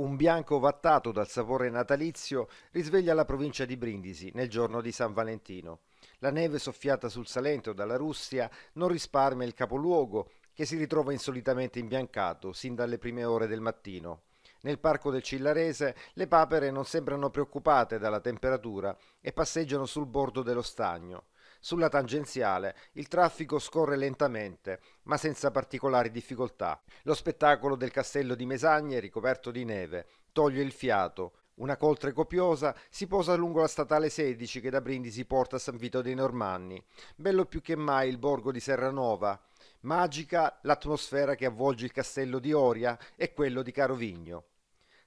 Un bianco vattato dal sapore natalizio risveglia la provincia di Brindisi nel giorno di San Valentino. La neve soffiata sul Salento dalla Russia non risparmia il capoluogo, che si ritrova insolitamente imbiancato sin dalle prime ore del mattino. Nel parco del Cillarese le papere non sembrano preoccupate dalla temperatura e passeggiano sul bordo dello stagno. Sulla tangenziale il traffico scorre lentamente, ma senza particolari difficoltà. Lo spettacolo del castello di Mesagne, ricoperto di neve, toglie il fiato. Una coltre copiosa si posa lungo la statale 16 che da Brindisi porta a San Vito dei Normanni. Bello più che mai il borgo di Serranova. Magica l'atmosfera che avvolge il castello di Oria e quello di Carovigno.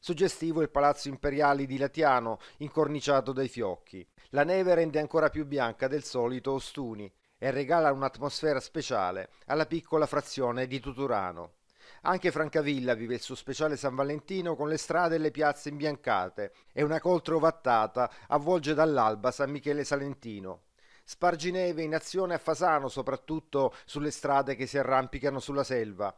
Suggestivo il palazzo imperiale di Latiano, incorniciato dai fiocchi. La neve rende ancora più bianca del solito Ostuni e regala un'atmosfera speciale alla piccola frazione di Tuturano. Anche Francavilla vive il suo speciale San Valentino con le strade e le piazze imbiancate e una coltre ovattata avvolge dall'alba San Michele Salentino. Spargineve in azione a Fasano soprattutto sulle strade che si arrampicano sulla selva.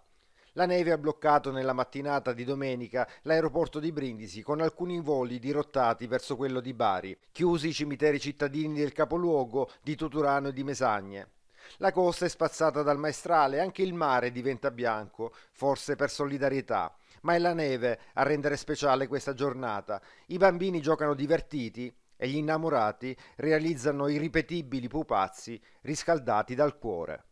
La neve ha bloccato nella mattinata di domenica l'aeroporto di Brindisi con alcuni voli dirottati verso quello di Bari, chiusi i cimiteri cittadini del capoluogo di Toturano e di Mesagne. La costa è spazzata dal maestrale, anche il mare diventa bianco, forse per solidarietà, ma è la neve a rendere speciale questa giornata. I bambini giocano divertiti e gli innamorati realizzano irripetibili pupazzi riscaldati dal cuore.